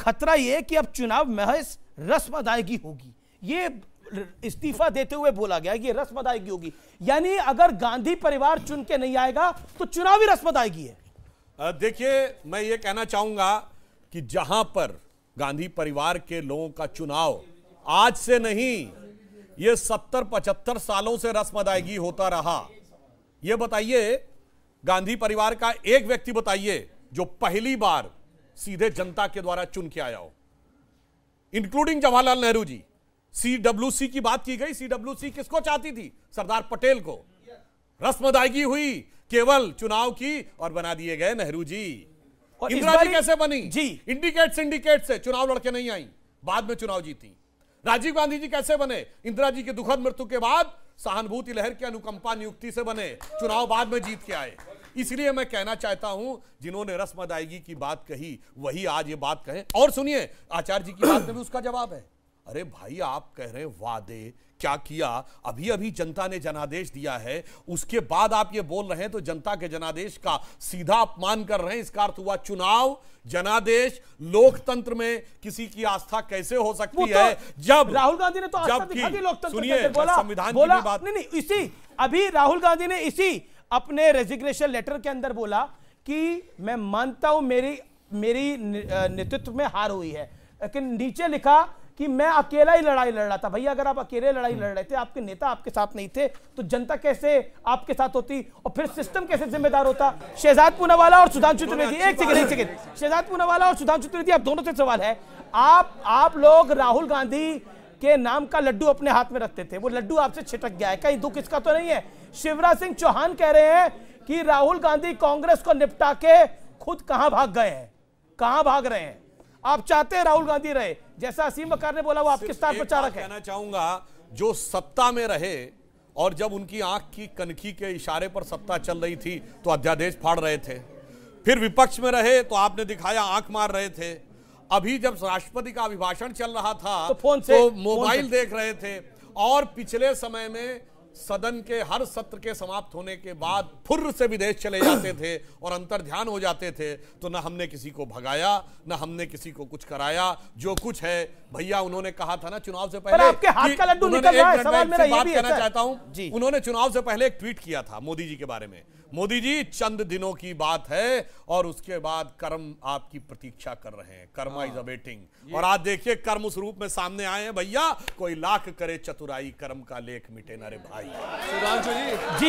खतरा यह कि अब चुनाव महज रस्म अदायगी होगी ये इस्तीफा देते हुए बोला गया कि रस्म अदायगी होगी यानी अगर गांधी परिवार चुन के नहीं आएगा तो चुनावी रस्म अदायगी है देखिए मैं ये कहना चाहूंगा कि जहां पर गांधी परिवार के लोगों का चुनाव आज से नहीं ये सत्तर पचहत्तर सालों से रस्म अदायगी होता रहा यह बताइए गांधी परिवार का एक व्यक्ति बताइए जो पहली बार सीधे जनता के द्वारा चुन के आया हो इंक्लूडिंग जवाहरलाल नेहरू जी सी की बात की गई सीडब्ल्यूसी किसको चाहती थी सरदार पटेल को रस्म अदायगी हुई केवल चुनाव की और बना दिए गए नेहरू जी इंदिरा जी कैसे बनी जी इंडिकेट सिंडिकेट से चुनाव लड़के नहीं आई बाद में चुनाव जीती राजीव गांधी जी कैसे बने इंदिरा जी की दुखद मृत्यु के बाद सहानुभूति लहर की अनुकंपा नियुक्ति से बने चुनाव बाद में जीत के आए इसलिए मैं कहना चाहता हूं जिन्होंने रस्म अदायगी की बात कही वही आज ये बात कहें और सुनिए आचार्य जी की बात में भी उसका जवाब है अरे भाई आप कह रहे हैं वादे क्या किया अभी अभी जनता ने जनादेश दिया है उसके बाद आप ये बोल रहे हैं तो जनता के जनादेश का सीधा अपमान कर रहे हैं इसका अर्थ हुआ चुनाव जनादेश लोकतंत्र में किसी की आस्था कैसे हो सकती तो है जब राहुल गांधी ने तो दी लोकतंत्र संविधान की बात नहीं नहीं इसी अभी राहुल गांधी ने इसी अपने रेजिग्नेशन लेटर के अंदर बोला कि मैं मानता हूं मेरी मेरी नेतृत्व में हार हुई है लेकिन नीचे लिखा कि मैं अकेला ही लड़ाई लड़ रहा था भैया अगर आप अकेले लड़ाई लड़ रहे थे आपके नेता आपके साथ नहीं थे तो जनता कैसे आपके साथ होती और फिर सिस्टम कैसे जिम्मेदार होता शहजाद पूनावाला और सुधांशु त्रिवेदी एक सेकेंड एक सेकेंड शहजाद पूनावाला और सुधांशु त्रिवेदी आप दोनों से सवाल है आप आप लोग राहुल गांधी के नाम का लड्डू अपने हाथ में रखते थे वो लड्डू आपसे छिटक गया है कहीं दुख इसका तो नहीं है शिवराज सिंह चौहान कह रहे हैं कि राहुल गांधी कांग्रेस को निपटा के खुद कहां भाग गए हैं कहां भाग रहे हैं आप चाहते हैं राहुल गांधी रहे जैसा असीम बकार ने बोला वो आपके साथ प्रचारक है कहना चाहूंगा जो सत्ता में रहे और जब उनकी आंख की कनखी के इशारे पर सत्ता चल रही थी तो अध्यादेश फाड़ रहे थे फिर विपक्ष में रहे तो आपने दिखाया आंख मार रहे थे अभी जब राष्ट्रपति का अभिभाषण चल रहा था तो फोन से तो मोबाइल देख रहे थे और पिछले समय में सदन के हर सत्र के समाप्त होने के बाद फुर्र से विदेश चले जाते थे और अंतर ध्यान हो जाते थे तो ना हमने किसी को भगाया ना हमने किसी को कुछ कराया जो कुछ है भैया उन्होंने कहा था ना चुनाव से पहले आपके हाथ का लड्डू निकल रहा है सवाल मेरा भी कहना चाहता हूं उन्होंने चुनाव से पहले एक ट्वीट किया था मोदी जी के बारे में मोदी जी चंद दिनों की बात है और उसके बाद कर्म आपकी प्रतीक्षा कर रहे हैं कर्मा इज अवेटिंग और आज देखिए कर्म उस रूप में सामने आए हैं भैया कोई लाख करे चतुराई कर्म का लेख मिटे नरे भाई s Anthony. G